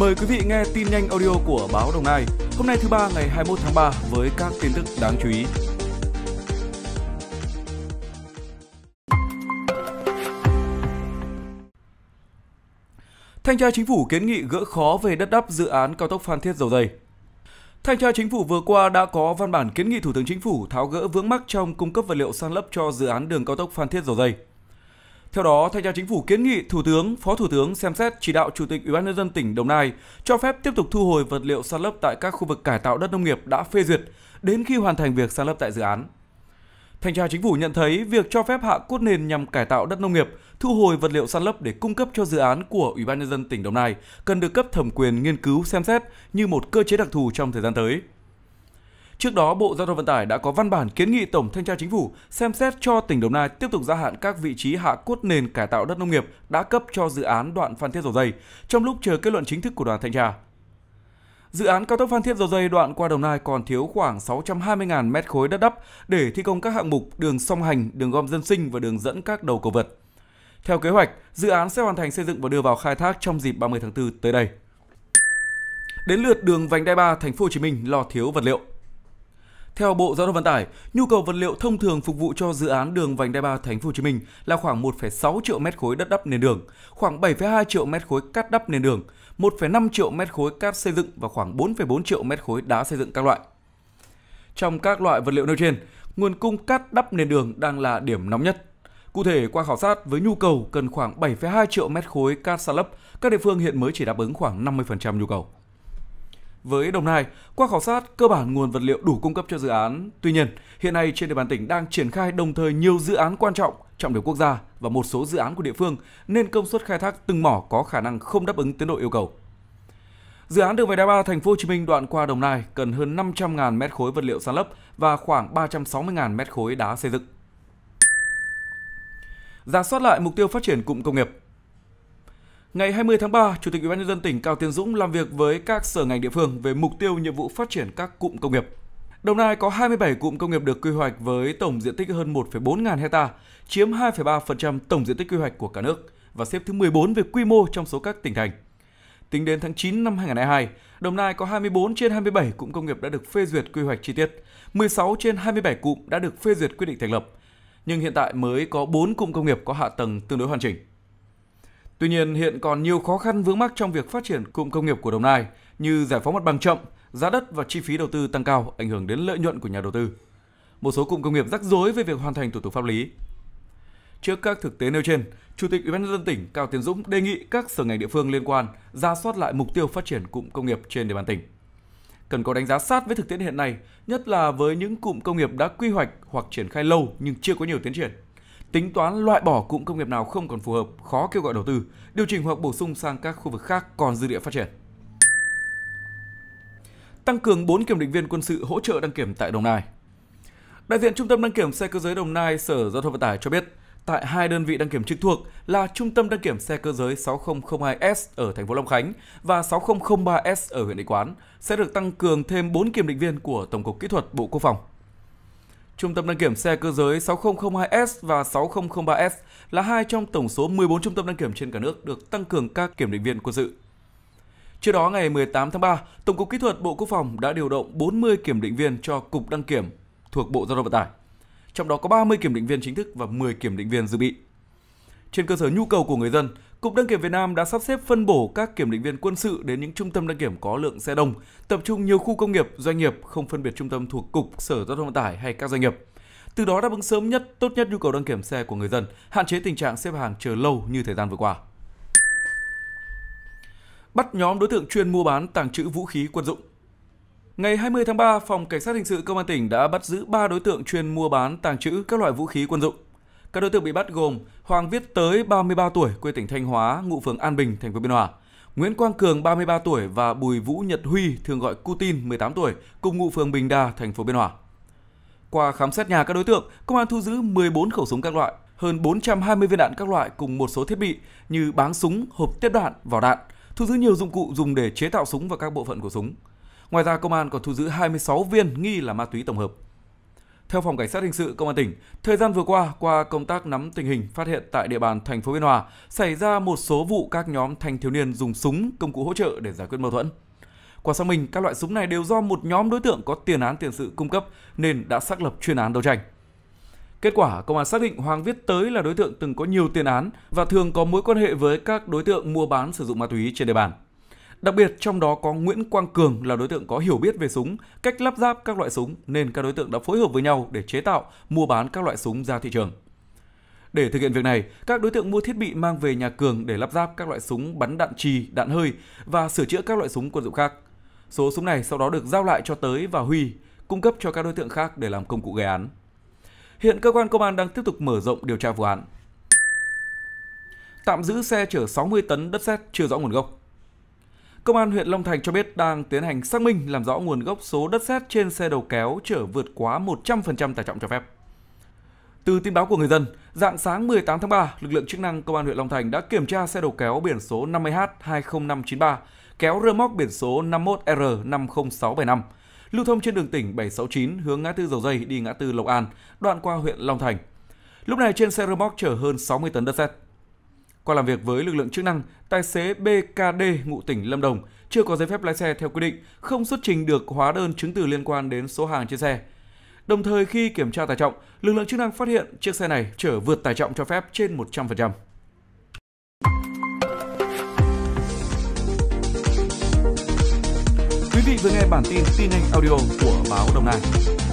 Mời quý vị nghe tin nhanh audio của báo Đồng Nai. Hôm nay thứ ba ngày 21 tháng 3 với các tin tức đáng chú ý. Thanh tra chính phủ kiến nghị gỡ khó về đất đắp dự án cao tốc Phan Thiết Dầu Dây. Thanh tra Chính phủ vừa qua đã có văn bản kiến nghị Thủ tướng Chính phủ tháo gỡ vướng mắc trong cung cấp vật liệu san lấp cho dự án đường cao tốc Phan Thiết Dầu Dây. Theo đó, Thanh tra Chính phủ kiến nghị Thủ tướng, Phó Thủ tướng xem xét chỉ đạo Chủ tịch Ủy ban nhân dân tỉnh Đồng Nai cho phép tiếp tục thu hồi vật liệu san lấp tại các khu vực cải tạo đất nông nghiệp đã phê duyệt đến khi hoàn thành việc san lấp tại dự án. Thanh tra Chính phủ nhận thấy việc cho phép hạ cốt nền nhằm cải tạo đất nông nghiệp, thu hồi vật liệu san lấp để cung cấp cho dự án của Ủy ban nhân dân tỉnh Đồng Nai cần được cấp thẩm quyền nghiên cứu xem xét như một cơ chế đặc thù trong thời gian tới. Trước đó, Bộ Giao thông Vận tải đã có văn bản kiến nghị Tổng Thanh tra Chính phủ xem xét cho tỉnh Đồng Nai tiếp tục gia hạn các vị trí hạ cốt nền cải tạo đất nông nghiệp đã cấp cho dự án đoạn Phan Thiết Dầu Dây, trong lúc chờ kết luận chính thức của đoàn thanh tra. Dự án cao tốc Phan Thiết Dầu Dây đoạn qua Đồng Nai còn thiếu khoảng 620.000 mét khối đất đắp để thi công các hạng mục đường song hành, đường gom dân sinh và đường dẫn các đầu cầu vượt. Theo kế hoạch, dự án sẽ hoàn thành xây dựng và đưa vào khai thác trong dịp 30 tháng 4 tới đây. Đến lượt đường vành đai 3 thành phố Hồ Chí Minh lo thiếu vật liệu. Theo Bộ Giao thông Vận tải, nhu cầu vật liệu thông thường phục vụ cho dự án đường vành đai 3 thành phố Hồ Chí Minh là khoảng 1,6 triệu mét khối đất đắp nền đường, khoảng 7,2 triệu mét khối cắt đắp nền đường, 1,5 triệu mét khối cát xây dựng và khoảng 4,4 triệu mét khối đá xây dựng các loại. Trong các loại vật liệu nêu trên, nguồn cung cát đắp nền đường đang là điểm nóng nhất. Cụ thể, qua khảo sát với nhu cầu cần khoảng 7,2 triệu mét khối cát sa lấp, các địa phương hiện mới chỉ đáp ứng khoảng 50% nhu cầu với Đồng Nai, qua khảo sát, cơ bản nguồn vật liệu đủ cung cấp cho dự án. Tuy nhiên, hiện nay trên địa bàn tỉnh đang triển khai đồng thời nhiều dự án quan trọng, trọng điểm quốc gia và một số dự án của địa phương, nên công suất khai thác từng mỏ có khả năng không đáp ứng tiến độ yêu cầu. Dự án đường vành đai 3 thành phố Hồ Chí Minh đoạn qua Đồng Nai cần hơn 500.000 mét khối vật liệu san lấp và khoảng 360.000 mét khối đá xây dựng. Giả soát lại mục tiêu phát triển cụm công nghiệp, Ngày 20 tháng 3, Chủ tịch Ủy ban Nhân dân tỉnh Cao Tiến Dũng làm việc với các sở ngành địa phương về mục tiêu nhiệm vụ phát triển các cụm công nghiệp. Đồng Nai có 27 cụm công nghiệp được quy hoạch với tổng diện tích hơn 1,4 ngàn hecta, chiếm 2,3% tổng diện tích quy hoạch của cả nước và xếp thứ 14 về quy mô trong số các tỉnh thành. Tính đến tháng 9 năm 2022, Đồng Nai có 24 trên 27 cụm công nghiệp đã được phê duyệt quy hoạch chi tiết, 16 trên 27 cụm đã được phê duyệt quyết định thành lập. Nhưng hiện tại mới có 4 cụm công nghiệp có hạ tầng tương đối hoàn chỉnh. Tuy nhiên, hiện còn nhiều khó khăn vướng mắc trong việc phát triển cụm công nghiệp của Đồng Nai như giải phóng mặt bằng chậm, giá đất và chi phí đầu tư tăng cao ảnh hưởng đến lợi nhuận của nhà đầu tư. Một số cụm công nghiệp rắc rối về việc hoàn thành thủ tục pháp lý. Trước các thực tế nêu trên, Chủ tịch Ủy ban nhân dân tỉnh Cao Tiến Dũng đề nghị các sở ngành địa phương liên quan ra soát lại mục tiêu phát triển cụm công nghiệp trên địa bàn tỉnh. Cần có đánh giá sát với thực tiễn hiện nay, nhất là với những cụm công nghiệp đã quy hoạch hoặc triển khai lâu nhưng chưa có nhiều tiến triển tính toán loại bỏ cụm công nghiệp nào không còn phù hợp, khó kêu gọi đầu tư, điều chỉnh hoặc bổ sung sang các khu vực khác còn dư địa phát triển. Tăng cường 4 kiểm định viên quân sự hỗ trợ đăng kiểm tại Đồng Nai. Đại diện Trung tâm đăng kiểm xe cơ giới Đồng Nai Sở Giao thông Vận tải cho biết, tại hai đơn vị đăng kiểm trực thuộc là Trung tâm đăng kiểm xe cơ giới 6002S ở thành phố Long Khánh và 6003S ở huyện Định Quán sẽ được tăng cường thêm 4 kiểm định viên của Tổng cục Kỹ thuật Bộ Quốc phòng. Trung tâm đăng kiểm xe cơ giới 6002S và 6003S là hai trong tổng số 14 trung tâm đăng kiểm trên cả nước được tăng cường các kiểm định viên quân sự. Trước đó ngày 18 tháng 3, Tổng cục Kỹ thuật Bộ Quốc phòng đã điều động 40 kiểm định viên cho Cục Đăng kiểm thuộc Bộ Giao thông Vận tải. Trong đó có 30 kiểm định viên chính thức và 10 kiểm định viên dự bị. Trên cơ sở nhu cầu của người dân, Cục Đăng kiểm Việt Nam đã sắp xếp phân bổ các kiểm định viên quân sự đến những trung tâm đăng kiểm có lượng xe đông, tập trung nhiều khu công nghiệp, doanh nghiệp không phân biệt trung tâm thuộc Cục, Sở Giao thông Vận tải hay các doanh nghiệp. Từ đó đáp ứng sớm nhất, tốt nhất nhu cầu đăng kiểm xe của người dân, hạn chế tình trạng xếp hàng chờ lâu như thời gian vừa qua. Bắt nhóm đối tượng chuyên mua bán tàng trữ vũ khí quân dụng. Ngày 20 tháng 3, Phòng Cảnh sát Hình sự Công an tỉnh đã bắt giữ 3 đối tượng chuyên mua bán tàng trữ các loại vũ khí quân dụng. Các đối tượng bị bắt gồm Hoàng Viết Tới 33 tuổi, quê tỉnh Thanh Hóa, ngụ phường An Bình, thành phố Biên Hòa. Nguyễn Quang Cường 33 tuổi và Bùi Vũ Nhật Huy thường gọi Putin 18 tuổi cùng ngụ phường Bình Đà, thành phố Biên Hòa. Qua khám xét nhà các đối tượng, công an thu giữ 14 khẩu súng các loại, hơn 420 viên đạn các loại cùng một số thiết bị như báng súng, hộp tiếp đạn, vỏ đạn, thu giữ nhiều dụng cụ dùng để chế tạo súng và các bộ phận của súng. Ngoài ra, công an còn thu giữ 26 viên nghi là ma túy tổng hợp. Theo Phòng Cảnh sát Hình sự Công an tỉnh, thời gian vừa qua, qua công tác nắm tình hình phát hiện tại địa bàn thành phố Biên Hòa, xảy ra một số vụ các nhóm thanh thiếu niên dùng súng, công cụ hỗ trợ để giải quyết mâu thuẫn. Qua xác minh, các loại súng này đều do một nhóm đối tượng có tiền án tiền sự cung cấp nên đã xác lập chuyên án đấu tranh. Kết quả, công an xác định Hoàng Viết Tới là đối tượng từng có nhiều tiền án và thường có mối quan hệ với các đối tượng mua bán sử dụng ma túy trên địa bàn. Đặc biệt trong đó có Nguyễn Quang Cường là đối tượng có hiểu biết về súng, cách lắp ráp các loại súng nên các đối tượng đã phối hợp với nhau để chế tạo, mua bán các loại súng ra thị trường. Để thực hiện việc này, các đối tượng mua thiết bị mang về nhà Cường để lắp ráp các loại súng bắn đạn trì, đạn hơi và sửa chữa các loại súng quân dụng khác. Số súng này sau đó được giao lại cho Tới và Huy, cung cấp cho các đối tượng khác để làm công cụ gây án. Hiện cơ quan công an đang tiếp tục mở rộng điều tra vụ án. Tạm giữ xe chở 60 tấn đất sét chưa rõ nguồn gốc. Công an huyện Long Thành cho biết đang tiến hành xác minh làm rõ nguồn gốc số đất sét trên xe đầu kéo chở vượt quá 100% tải trọng cho phép. Từ tin báo của người dân, dạng sáng 18 tháng 3, lực lượng chức năng công an huyện Long Thành đã kiểm tra xe đầu kéo biển số 50H20593 kéo rơ móc biển số 51R50675 lưu thông trên đường tỉnh 769 hướng ngã tư Dầu Dây đi ngã tư Lộc An, đoạn qua huyện Long Thành. Lúc này trên xe rơ móc chở hơn 60 tấn đất sét. Qua làm việc với lực lượng chức năng, tài xế BKD ngụ tỉnh Lâm Đồng chưa có giấy phép lái xe theo quy định, không xuất trình được hóa đơn chứng từ liên quan đến số hàng trên xe. Đồng thời khi kiểm tra tải trọng, lực lượng chức năng phát hiện chiếc xe này chở vượt tải trọng cho phép trên 100%. Quý vị vừa nghe bản tin tin nhanh audio của báo Đồng Nai.